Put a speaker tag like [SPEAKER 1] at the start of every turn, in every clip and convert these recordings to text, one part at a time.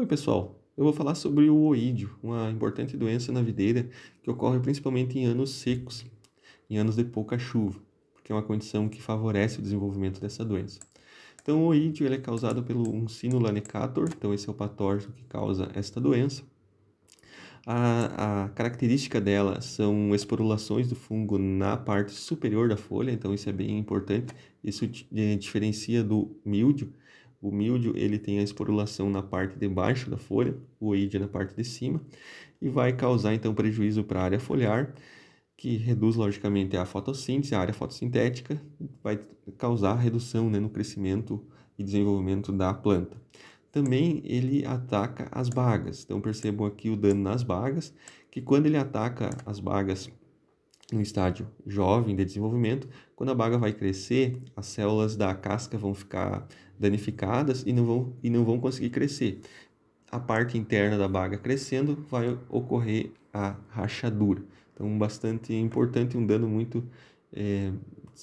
[SPEAKER 1] Oi, pessoal. Eu vou falar sobre o oídio, uma importante doença na videira que ocorre principalmente em anos secos, em anos de pouca chuva, porque é uma condição que favorece o desenvolvimento dessa doença. Então, o oídio ele é causado pelo uncino lanicator, então esse é o patógeno que causa esta doença. A, a, característica dela são esporulações do fungo na parte superior da folha, então isso é bem importante. Isso eh, diferencia do míldio, o míldio ele tem a esporulação na parte de baixo da folha, o oídio na parte de cima, e vai causar então prejuízo para a área foliar, que reduz logicamente a fotossíntese, a área fotossintética, vai causar redução né, no crescimento e desenvolvimento da planta. Também ele ataca as bagas, então percebam aqui o dano nas bagas, que quando ele ataca as bagas no estágio jovem de desenvolvimento, quando a baga vai crescer, as células da casca vão ficar danificadas e não vão, e não vão conseguir crescer. A parte interna da baga crescendo, vai ocorrer a rachadura. Então, bastante importante, um dano muito é,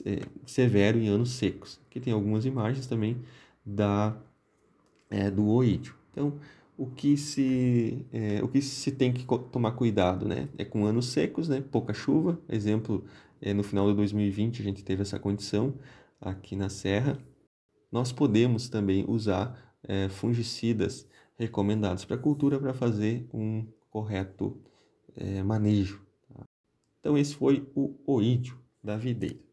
[SPEAKER 1] é, severo em anos secos. Aqui tem algumas imagens também da, é, do oídio. Então, o que se, é, o que se tem que tomar cuidado, né? É com anos secos, né? Pouca chuva. Exemplo, é, no final de 2020 a gente teve essa condição aqui na Serra. Nós podemos também usar é, fungicidas recomendados para a cultura para fazer um correto é, manejo. Tá? Então esse foi o oídio da videira.